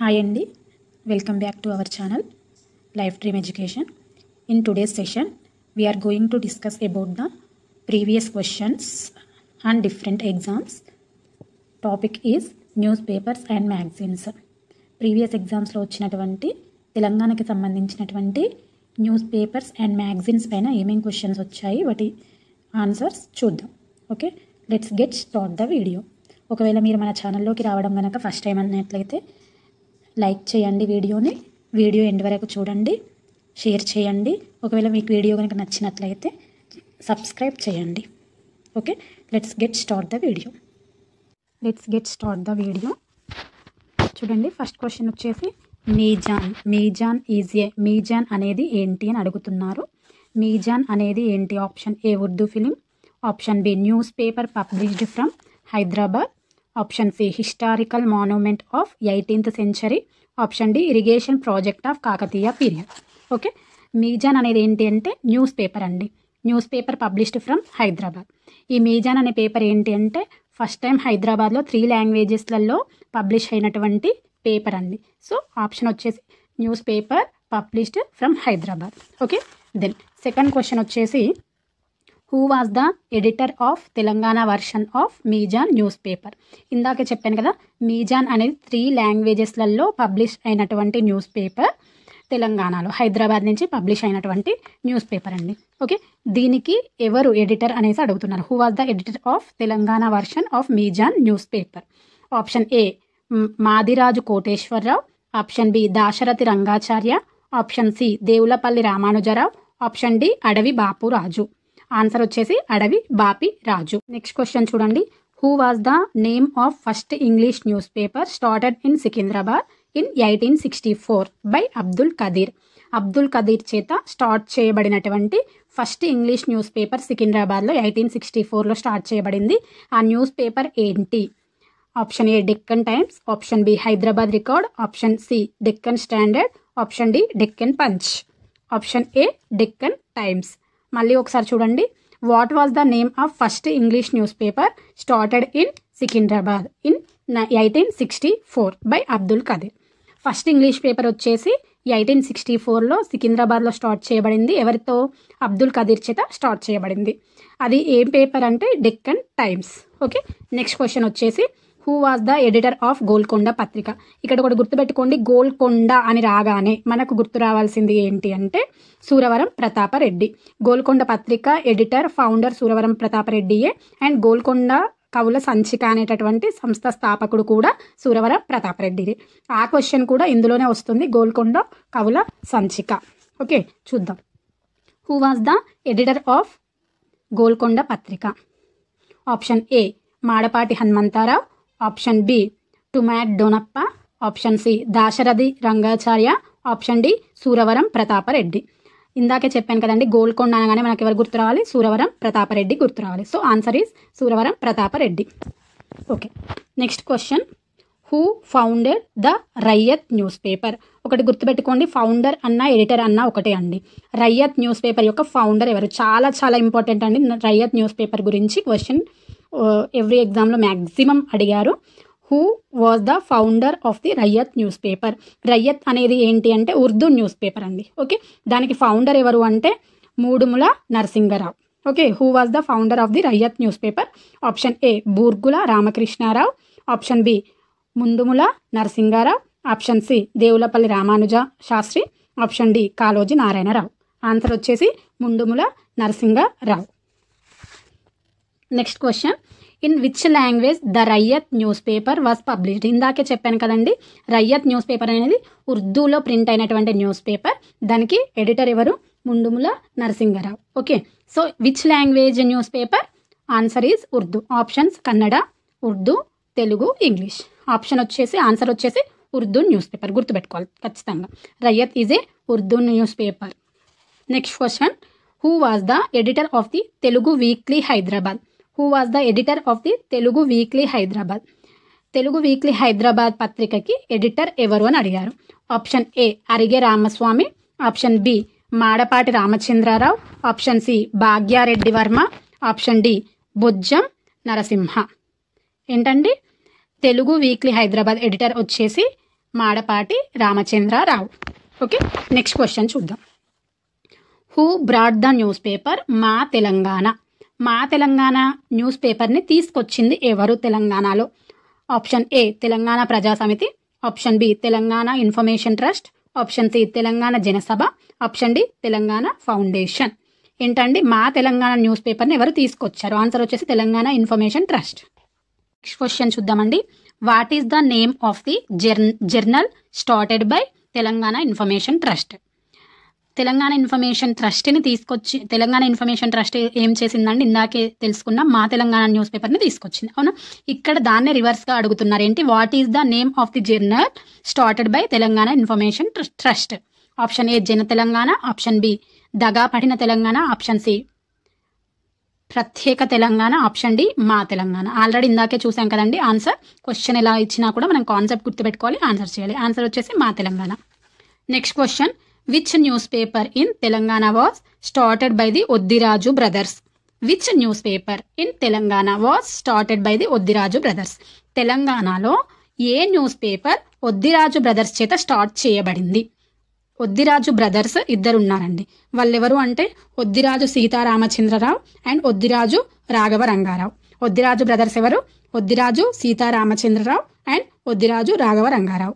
Hi అండి welcome back to our channel Life Dream Education in today's session we're going to discuss about the previous questions and different exams topic is news papers and magazines previous ఎగ్జామ్స్లో వచ్చినటువంటి తెలంగాణకి సంబంధించినటువంటి news papers and magazines పైన ఏమేమి questions వచ్చాయి వాటి answers చూద్దాం okay let's get start the video ఒకవేళ మీరు మన ఛానల్లోకి రావడం కనుక ఫస్ట్ టైం అన్నట్లయితే లైక్ చేయండి వీడియోని వీడియో ఎండ్ వరకు చూడండి షేర్ చేయండి ఒకవేళ మీకు వీడియో కనుక నచ్చినట్లయితే సబ్స్క్రైబ్ చేయండి okay let's get start the video let's get start the video చూడండి ఫస్ట్ క్వశ్చన్ వచ్చేసి మీజాన్ మీజాన్ ఈజ్ ఏ మీజాన్ అనేది ఏంటి అని అడుగుతున్నారు మీజాన్ అనేది ఏంటి option A Urdu film option B news paper published from Hyderabad option C historical monument of eighteenth century option D irrigation project of Kakatiya period okay Mizan అనేది ఏంటి అంటే న్యూస్ పేపర్ అండి news paper published from Hyderabad ఈ మీజాన్ అనే పేపర్ ఏంటి అంటే ఫస్ట్ టైం హైదరాబాద్లో three లాంగ్వేజెస్లలో పబ్లిష్ అయినటువంటి పేపర్ అండి సో ఆప్షన్ వచ్చేసి news paper published from Hyderabad okay then second question వచ్చేసి who was the editor of Telangana version of Mizan news paper ఇందాక చెప్పాను కదా మీజాన్ అనేది త్రీ లాంగ్వేజెస్లలో పబ్లిష్ అయినటువంటి న్యూస్ పేపర్ తెలంగాణలో హైదరాబాద్ నుంచి పబ్లిష్ అయినటువంటి న్యూస్ పేపర్ అండి ఓకే దీనికి ఎవరు ఎడిటర్ అనేసి అడుగుతున్నారు who was the editor of Telangana version of Mizan news paper option A Madiraju Koteswara Rao option B Dasarathi Rangacharya option C Devulapalli Ramanuja Rao option D Adavi Bapiraju answer వచ్చేసి అడవి బాపి రాజు నెక్స్ట్ క్వశ్చన్ చూడండి who was the name of first English news paper started in Secunderabad in eighteen sixty four by Abdul Kadir Abdul Kadir చేత start చేయబడినటువంటి first English news paper సికింద్రాబాద్లో eighteen sixty ఫోర్లో start చేయబడింది ఆ news paper ఏంటి option A Deccan Times option B Hyderabad Record option C Deccan Standard option D Deccan Punch option A Deccan Times మళ్ళీ ఒకసారి చూడండి what was the name of first English news paper started in Secunderabad in eighteen sixty four by Abdul Kadir first English paper వచ్చేసి eighteen sixty ఫోర్లో సికింద్రాబాద్లో start చేయబడింది ఎవరితో అబ్దుల్ కదీర్ చేత start చేయబడింది అది ఏం పేపర్ అంటే Deccan Times okay next question వచ్చేసి who was the editor of Golconda Patrika ఇక్కడ కూడా గుర్తుపెట్టుకోండి గోల్కొండ అని రాగానే మనకు గుర్తు రావాల్సింది ఏంటి అంటే సూరవరం ప్రతాపరెడ్డి గోల్కొండ పత్రిక ఎడిటర్ ఫౌండర్ సూరవరం ప్రతాపరెడ్డియే అండ్ గోల్కొండ కవుల సంచిక అనేటటువంటి సంస్థ స్థాపకుడు కూడా సూరవరం ప్రతాపరెడ్డిది ఆ క్వశ్చన్ కూడా ఇందులోనే వస్తుంది గోల్కొండ కవుల సంచిక ఓకే చూద్దాం who was the editor of Golconda Patrika option A Madapati Hanumantha Rao option B Tumati Donappa option C Dasarathi Rangacharya option D Suravaram Pratapa Reddy ఇందాకే చెప్పాను కదండి గోల్కొండ అనగానే మనకి ఎవరు గుర్తు రావాలి సూరవరం ప్రతాపరెడ్డి గుర్తు రావాలి so answer is Suravaram Pratap Reddy okay next question who founded the Rayyat news paper ఒకటి గుర్తుపెట్టుకోండి ఫౌండర్ అన్న ఎడిటర్ అన్న ఒకటే అండి రయ్యత్ న్యూస్ పేపర్ యొక్క ఫౌండర్ ఎవరు చాలా చాలా ఇంపార్టెంట్ అండి రయ్యత్ న్యూస్ పేపర్ గురించి క్వశ్చన్ ఎవ్రీ ఎగ్జామ్లో మ్యాక్సిమం అడిగారు who was the founder of the Rayyat news paper Rayyat అనేది ఏంటి అంటే ఉర్దూ న్యూస్ పేపర్ అండి ఓకే దానికి ఫౌండర్ ఎవరు అంటే Mudumula Narasinga Rao okay who was the founder of the Rayyat news paper option A Burgula Ramakrishna Rao option B Mundumula Narasinga Rao option C Devulapalli Ramanuja Sastri option D Kaloji Narayana Rao answer వచ్చేసి Mundumula Narasinga Rao next question in which language the Rayyat news paper was published ఇందాకే చెప్పాను కదండి రయ్యత్ news paper అనేది ఉర్దూలో print అయినటువంటి news paper దానికి editor ఎవరు Mundumula Narasinga Rao okay so which language news paper answer is Urdu options Kannada Urdu Telugu English option వచ్చేసి ఆన్సర్ వచ్చేసి ఉర్దూ న్యూస్ పేపర్ గుర్తుపెట్టుకోవాలి ఖచ్చితంగా Rayyat is a Urdu news paper next question who was the editor of the Telugu weekly Hyderabad who was the editor of the Telugu weekly Hyderabad Telugu weekly Hyderabad పత్రికకి editor ఎవరు అని అడిగారు option A Arige Ramaswamy option B Madapati Ramachandra Rao option C Bhagya Reddy Varma option D Bujjam Narasimha ఏంటండి Telugu weekly Hyderabad editor వచ్చేసి Madapati Ramachandra Rao okay next question చూద్దాం who brought the news paper Maa Telangana మా Telangana news పేపర్ని తీసుకొచ్చింది ఎవరు తెలంగాణలో option A Telangana Praja Samithi option B Telangana Information Trust option C Telangana Janasabha option D Telangana Foundation ఏంటండి మా తెలంగాణ న్యూస్ పేపర్ని ఎవరు తీసుకొచ్చారు ఆన్సర్ వచ్చేసి Telangana Information Trust next question చూద్దామండి what is the name of the journal started by Telangana Information Trust Telangana Information ట్రస్ట్ని తీసుకొచ్చి తెలంగాణ ఇన్ఫర్మేషన్ ట్రస్ట్ ఏం చేసిందండి ఇందాకే తెలుసుకున్న మా తెలంగాణ న్యూస్ పేపర్ని తీసుకొచ్చింది అవునా ఇక్కడ దాన్నే రివర్స్గా అడుగుతున్నారు ఏంటి what is the name of the journal started by Telangana Information Trust option A Jana Telangana option B దగా పడిన తెలంగాణ ఆప్షన్ సి ప్రత్యేక తెలంగాణ ఆప్షన్ డి మా తెలంగాణ ఆల్రెడీ ఇందాకే చూసాం కదండి ఆన్సర్ క్వశ్చన్ ఎలా ఇచ్చినా కూడా మనం కాన్సెప్ట్ గుర్తుపెట్టుకోవాలి ఆన్సర్ చేయాలి ఆన్సర్ వచ్చేసి మా Telangana next question which news paper in Telangana was started by the Oddiraju brothers which news paper in Telangana was started by the Oddiraju brothers తెలంగాణలో ఏ న్యూస్ పేపర్ ఒద్దిరాజు బ్రదర్స్ చేత స్టార్ట్ చేయబడింది ఒద్దిరాజు బ్రదర్స్ ఇద్దరున్నారండి వాళ్ళెవరు అంటే ఒద్దిరాజు సీతారామచంద్రరావు అండ్ ఒద్దిరాజు రాఘవ రంగారావు ఒద్దిరాజు బ్రదర్స్ ఎవరు ఒద్దిరాజు సీతారామచంద్రరావు అండ్ ఒద్దిరాజు రాఘవ రంగారావు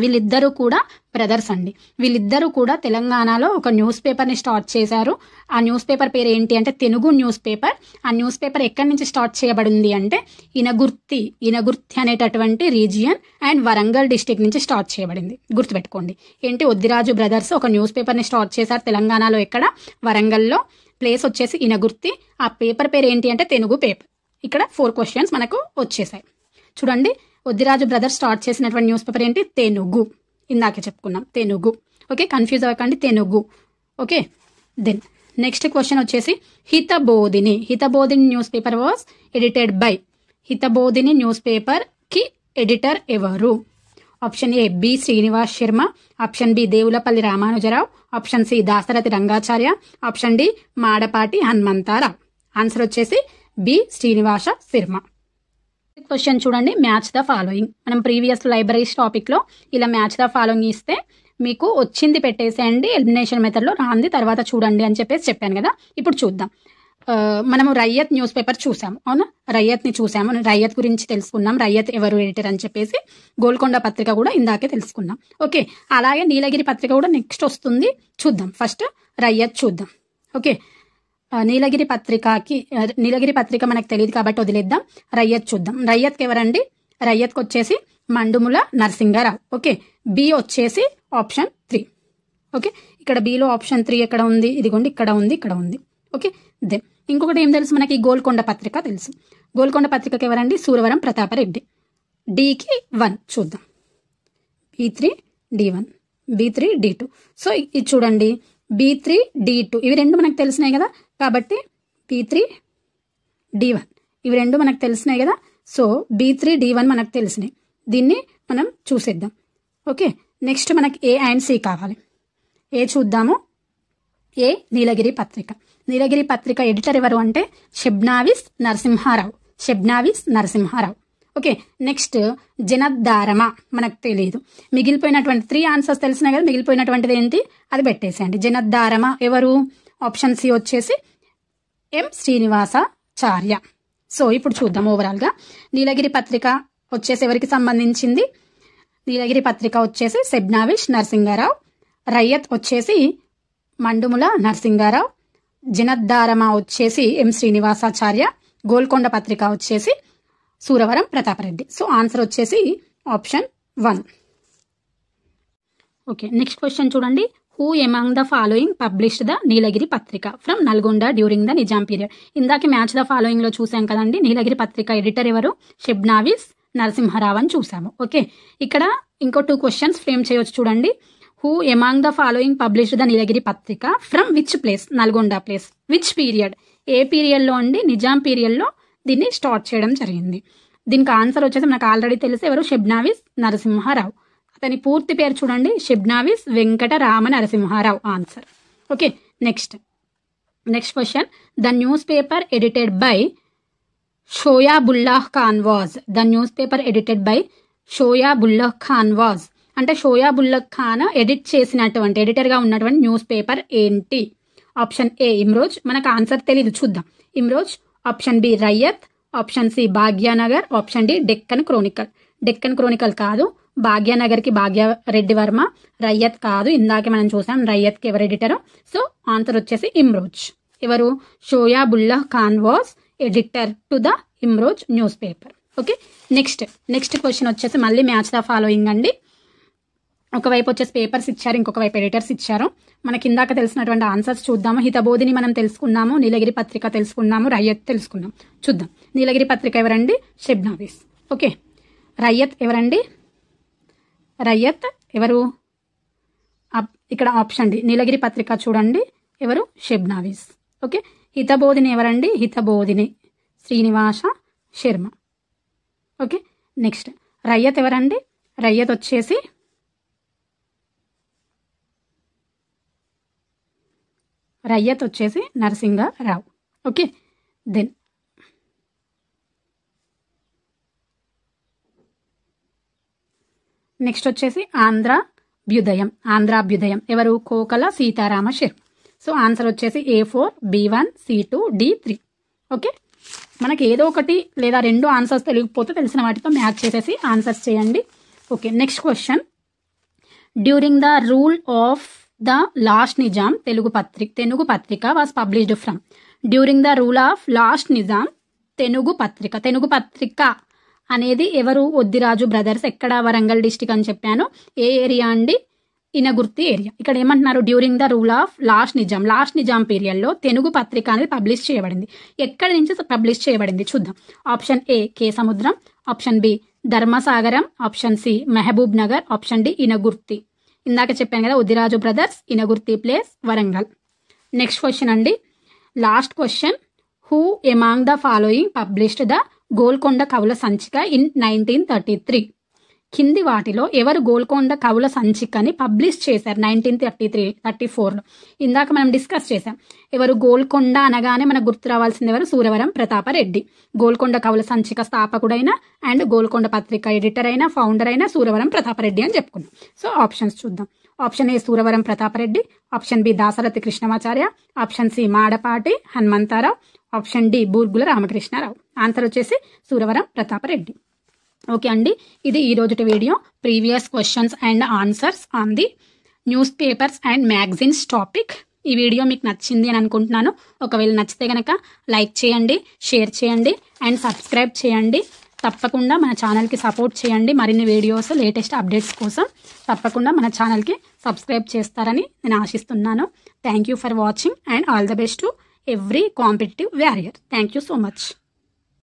వీళ్ళిద్దరూ కూడా బ్రదర్స్ అండి వీళ్ళిద్దరూ కూడా తెలంగాణలో ఒక న్యూస్ పేపర్ని స్టార్ట్ చేశారు ఆ న్యూస్ పేపర్ పేరు ఏంటి అంటే తెలుగు న్యూస్ పేపర్ ఆ న్యూస్ పేపర్ ఎక్కడి నుంచి స్టార్ట్ చేయబడింది అంటే ఇనగుర్తి ఇనగుర్తి అనేటటువంటి రీజియన్ అండ్ వరంగల్ డిస్టిక్ నుంచి స్టార్ట్ చేయబడింది గుర్తుపెట్టుకోండి ఏంటి ఒద్దిరాజు బ్రదర్స్ ఒక న్యూస్ పేపర్ని స్టార్ట్ చేశారు తెలంగాణలో ఎక్కడ వరంగల్లో ప్లేస్ వచ్చేసి ఇనగుర్తి ఆ పేపర్ పేరు ఏంటి అంటే తెలుగు పేపర్ ఇక్కడ ఫోర్ క్వశ్చన్స్ మనకు వచ్చేసాయి చూడండి ఒద్దిరాజు బ్రదర్ స్టార్ట్ చేసినటువంటి న్యూస్ పేపర్ ఏంటి తెనుగు ఇందాకే చెప్పుకున్నాం తెనుగు ఓకే కన్ఫ్యూజ్ అవ్వకండి Tenugu okay then next question వచ్చేసి Hitabodhini Hitabodhini news paper was edited by Hitabodhini news paper కి ఎడిటర్ ఎవరు option A B Srinivas Sharma option B Devulapalli Ramanuja Rao option C Dasarathi Rangacharya option D Madapati Hanumantharao answer వచ్చేసి బి శ్రీనివాస శర్మ క్వశ్చన్ చూడండి మ్యాచ్ ద ఫాలోయింగ్ మనం ప్రీవియస్ లైబ్రరీస్ టాపిక్లో ఇలా match the following ఇస్తే మీకు వచ్చింది పెట్టేసేయండి ఎలిమినేషన్ మెథడ్లో రాంది తర్వాత చూడండి అని చెప్పేసి చెప్పాను కదా ఇప్పుడు చూద్దాం మనము రయ్యత్ న్యూస్ పేపర్ చూసాము అవునా రయ్యత్ని చూసాము రయ్యత్ గురించి తెలుసుకున్నాం రయ్యత్ ఎవరు ఎడిటర్ అని చెప్పేసి గోల్కొండ పత్రిక కూడా ఇందాకే తెలుసుకున్నాం ఓకే అలాగే నీలగిరి పత్రిక కూడా నెక్స్ట్ వస్తుంది చూద్దాం ఫస్ట్ రయ్యత్ చూద్దాం ఓకే నీలగిరి పత్రికకి నీలగిరి పత్రిక మనకు తెలియదు కాబట్టి వదిలేద్దాం రయ్యత్ చూద్దాం రయ్యత్కి ఎవరండి రయ్యత్కి వచ్చేసి మండుముల నరసింగారావు ఓకే బి వచ్చేసి ఆప్షన్ త్రీ ఓకే ఇక్కడ బిలో ఆప్షన్ త్రీ ఎక్కడ ఉంది ఇదిగోండి ఇక్కడ ఉంది ఇక్కడ ఉంది ఓకే దెన్ ఇంకొకటి ఏం తెలుసు మనకి గోల్కొండ పత్రిక తెలుసు గోల్కొండ పత్రికకి ఎవరండి సూరవరం ప్రతాపరెడ్డి డికి వన్ చూద్దాం B three D one B three D two so ఇది చూడండి బి త్రీ డి టూ ఇవి రెండు మనకు తెలిసినాయి కదా కాబట్టి పీ త్రీ డి వన్ ఇవి రెండు మనకు తెలిసినాయి కదా so B three D one మనకు తెలిసినాయి దీన్ని మనం చూసేద్దాం ఓకే నెక్స్ట్ మనకి ఏ అండ్ సి కావాలి ఏ చూద్దాము ఏ నీలగిరి పత్రిక నీలగిరి పత్రిక ఎడిటర్ ఎవరు అంటే షబ్నావిస్ నరసింహారావు షబ్నావిస్ నరసింహారావు ఓకే నెక్స్ట్ జనధారమ మనకు తెలియదు మిగిలిపోయినటువంటి త్రీ ఆన్సర్స్ తెలిసినాయి కదా మిగిలిపోయినటువంటిది ఏంటి అది పెట్టేసేయండి జనధారమ ఎవరు ఆప్షన్ సి వచ్చేసి ఎం శ్రీనివాసాచార్య సో ఇప్పుడు చూద్దాం ఓవరాల్గా నీలగిరి పత్రిక వచ్చేసి ఎవరికి సంబంధించింది నీలగిరి పత్రిక వచ్చేసి సెబ్నావిష్ నరసింగారావు రయ్యత్ వచ్చేసి మండుముల నరసింగారావు జనద్దారమ వచ్చేసి ఎం శ్రీనివాసాచార్య గోల్కొండ పత్రిక వచ్చేసి సూరవరం ప్రతాపరెడ్డి సో ఆన్సర్ వచ్చేసి option one okay next question చూడండి who among the following published the Nilagiri పత్రిక from Nalgonda during the Nizam period ఇందాక మ్యాచ్ ద ఫాలోయింగ్ లో చూసాం కదండి నీలగిరి పత్రిక ఎడిటర్ ఎవరు షిబ్నావిస్ నరసింహరావు అని చూసాము ఓకే ఇక్కడ ఇంకో టూ క్వశ్చన్స్ ఫ్రేమ్ చేయొచ్చు చూడండి who among the following published the Nilagiri పత్రిక from which place Nalgonda place which period ఏ పీరియడ్లో అండి నిజాం పీరియడ్లో దీన్ని స్టార్ట్ చేయడం జరిగింది దీనికి ఆన్సర్ వచ్చేసి మనకు ఆల్రెడీ తెలిసి ఎవరు షెబ్నావిస్ నరసింహారావు అతని పూర్తి పేరు చూడండి Shibnavis Venkata Rama Narasimharao answer okay next next question the news paper edited by Shoaibullah Khan was the news paper edited by Shoaibullah Khan was అంటే షోయా బుల్లాహ్ ఖాన్ ఎడిట్ చేసినటువంటి ఎడిటర్గా ఉన్నటువంటి న్యూస్ పేపర్ ఏంటి ఆప్షన్ ఏ ఇమ్రోజ్ మనకు ఆన్సర్ తెలియదు చూద్దాం Imroz option B Rayyat option C Bhagyanagar option D Deccan Chronicle Deccan Chronicle కాదు భాగ్యనగర్కి భాగ్యరెడ్డి వర్మ రయ్యత్ కాదు ఇందాకే మనం చూసాం రయ్యత్కి ఎవరు ఎడిటరు సో ఆన్సర్ వచ్చేసి ఇమ్రోజ్ ఎవరు Shoaibullah Khan was editor to the Imroz news paper okay next next question వచ్చేసి మళ్ళీ మ్యాచ్ ద ఫాలోయింగ్ అండి ఒకవైపు వచ్చేసి పేపర్స్ ఇచ్చారు ఇంకొక వైపు ఎడిటర్స్ ఇచ్చారు మనకి ఇందాక తెలిసినటువంటి ఆన్సర్స్ చూద్దాము హితబోధిని మనం తెలుసుకున్నాము నీలగిరి పత్రిక తెలుసుకున్నాము రయ్యత్ తెలుసుకున్నాం చూద్దాం నీలగిరి పత్రిక ఎవరండి షెబ్నావీస్ ఓకే రయ్యత్ ఎవరండి రయ్యత్ ఎవరు ఇక్కడ ఆప్షన్ డి నీలగిరి పత్రిక చూడండి ఎవరు షెబ్నావీస్ ఓకే హితబోధిని ఎవరండి హితబోధిని శ్రీనివాస శర్మ ఓకే నెక్స్ట్ రయ్యత్ ఎవరండి రయ్యత్ వచ్చేసి రయ్యత్ వచ్చేసి నరసింగరావు ఓకే దెన్ నెక్స్ట్ వచ్చేసి ఆంధ్ర బ్యుదయం ఆంధ్రాభ్యుదయం ఎవరు కోకల సీతారామ షేర్ సో ఆన్సర్ వచ్చేసి A four B one C two D three okay మనకి ఏదో ఒకటి లేదా రెండు ఆన్సర్స్ తెలియకపోతే తెలిసిన వాటితో మ్యాచ్ చేసేసి ఆన్సర్స్ చేయండి okay next question during the rule of the last Nizam Telugu Patrika Telugu Patrika was published from during the rule of last Nizam Telugu Patrika Telugu పత్రిక అనేది ఎవరు ఒద్దిరాజు బ్రదర్స్ ఎక్కడ వరంగల్ డిస్టిక్ అని చెప్పాను ఏ ఏరియా అండి ఇనగుర్తి ఏరియా ఇక్కడ ఏమంటున్నారు during the rule of last Nizam last Nizam పీరియడ్లో తెలుగు పత్రిక అనేది పబ్లిష్ చేయబడింది ఎక్కడి నుంచి పబ్లిష్ చేయబడింది చూద్దాం option A Kesamudram option B Dharmasagaram option C Mahbubnagar option D Inagurthi ఇందాక చెప్పాను కదా Oddiraju brothers Inagurthi place Warangal next question అండి last question who among the following published the Golconda Kavula Sanchika in nineteen thirty three కింది వాటిలో ఎవరు గోల్కొండ కవుల సంచికని పబ్లిష్ చేశారు నైన్టీన్ థర్టీ త్రీ థర్టీ ఫోర్లో ఇందాక మనం డిస్కస్ చేశాం ఎవరు గోల్కొండ అనగానే మనకు గుర్తు రావాల్సింది ఎవరు సూరవరం ప్రతాపరెడ్డి గోల్కొండ కవుల సంచిక స్థాపకుడైన అండ్ గోల్కొండ పత్రిక ఎడిటర్ అయిన ఫౌండర్ అయిన సూరవరం ప్రతాపరెడ్డి అని చెప్పుకున్నాం సో ఆప్షన్స్ చూద్దాం option A Suravaram Pratapareddy option B Dasarathi Krishnamacharya option C Madapati Hanumantha Rao option D Burgula Ramakrishnarao answer వచ్చేసి సూరవరం ప్రతాపరెడ్డి ఓకే అండి ఇది ఈ video previous questions and answers on the news papers and magazines topic ఈ వీడియో మీకు నచ్చింది అని అనుకుంటున్నాను ఒకవేళ నచ్చితే కనుక లైక్ చేయండి షేర్ చేయండి అండ్ సబ్స్క్రైబ్ చేయండి తప్పకుండా మన ఛానల్కి సపోర్ట్ చేయండి మరిన్ని వీడియోస్ లేటెస్ట్ అప్డేట్స్ కోసం తప్పకుండా మన ఛానల్కి సబ్స్క్రైబ్ చేస్తారని నేను ఆశిస్తున్నాను thank for watching and all the best to every competitive barrier. Thank you so much.